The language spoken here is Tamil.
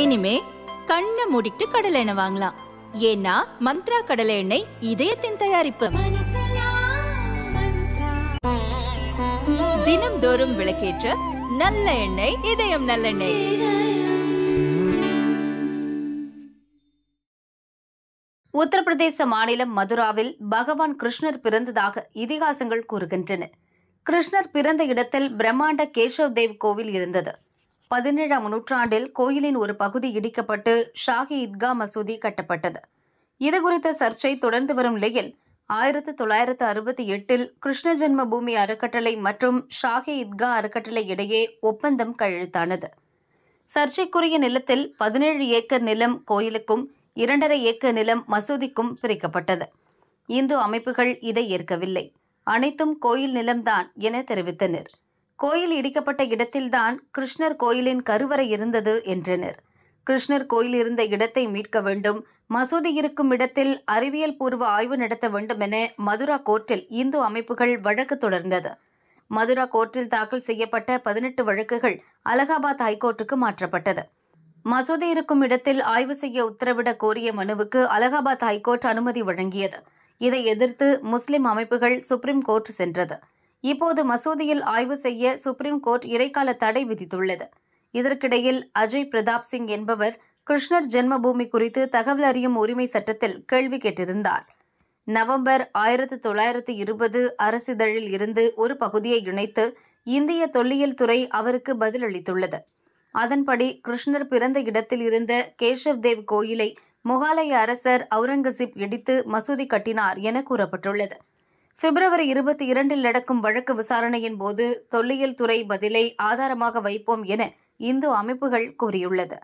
இனிமே கண்ணை மூடிட்டு கடலை எண்ணெய் வாங்கலாம் ஏன்னா மந்த்ரா கடலை எண்ணெய் இதயத்தின் தயாரிப்பு தினம்தோறும் விளக்கேற்ற நல்ல எண்ணெய் இதயம் நல்லெண்ணெய் உத்தரப்பிரதேச மாநிலம் மதுராவில் பகவான் கிருஷ்ணர் பிறந்ததாக இதிகாசங்கள் கூறுகின்றன கிருஷ்ணர் பிறந்த இடத்தில் பிரம்மாண்ட கேசவ் தேவ் கோவில் இருந்தது பதினேழாம் நூற்றாண்டில் கோயிலின் ஒரு பகுதி இடிக்கப்பட்டு ஷாஹி ஈத்கா மசூதி கட்டப்பட்டது இது குறித்த சர்ச்சை தொடர்ந்து வரும் நிலையில் ஆயிரத்தி தொள்ளாயிரத்து அறுபத்தி எட்டில் கிருஷ்ண ஜென்ம பூமி அறக்கட்டளை மற்றும் ஷாஹி ஈத்கா அறக்கட்டளை இடையே ஒப்பந்தம் கையெழுத்தானது சர்ச்சைக்குரிய நிலத்தில் பதினேழு ஏக்கர் நிலம் கோயிலுக்கும் இரண்டரை ஏக்கர் நிலம் மசூதிக்கும் பிரிக்கப்பட்டது இந்து அமைப்புகள் இதை ஏற்கவில்லை அனைத்தும் கோயில் நிலம்தான் என தெரிவித்தனர் கோயில் இடிக்கப்பட்ட இடத்தில்தான் கிருஷ்ணர் கோயிலின் கருவறை இருந்தது என்றனர் கிருஷ்ணர் கோயில் இருந்த இடத்தை மீட்க வேண்டும் மசூதி இருக்கும் இடத்தில் அறிவியல் பூர்வ ஆய்வு நடத்த வேண்டும் என மதுரா கோர்ட்டில் இந்து அமைப்புகள் வழக்கு தொடர்ந்தது மதுரா கோர்ட்டில் தாக்கல் செய்யப்பட்ட பதினெட்டு வழக்குகள் அலகாபாத் ஹைகோர்ட்டுக்கு மாற்றப்பட்டது மசூதி இருக்கும் இடத்தில் ஆய்வு செய்ய உத்தரவிட கோரிய மனுவுக்கு அலகாபாத் ஹைகோர்ட் அனுமதி வழங்கியது இதை எதிர்த்து முஸ்லிம் அமைப்புகள் சுப்ரீம் கோர்ட் சென்றது இப்போது மசூதியில் ஆய்வு செய்ய சுப்ரீம் கோர்ட் இடைக்கால தடை விதித்துள்ளது இதற்கிடையில் அஜய் பிரதாப் சிங் என்பவர் கிருஷ்ணர் ஜென்மபூமி குறித்து தகவல் அறியும் உரிமை சட்டத்தில் கேள்வி கேட்டிருந்தார் நவம்பர் ஆயிரத்தி தொள்ளாயிரத்தி இருபது அரசிதழில் இருந்து ஒரு பகுதியை இணைத்து இந்திய தொல்லியல் துறை அவருக்கு பதிலளித்துள்ளது அதன்படி கிருஷ்ணர் பிறந்த இடத்தில் இருந்த கேஷவ் தேவ் கோயிலை முகாலய அரசர் அவுரங்கசீப் இடித்து மசூதி கட்டினார் என கூறப்பட்டுள்ளது பிப்ரவரி இருபத்தி இரண்டில் நடக்கும் வழக்கு விசாரணையின் போது தொல்லியல் துறை பதிலை ஆதாரமாக வைப்போம் என இந்து அமைப்புகள் கூறியுள்ளது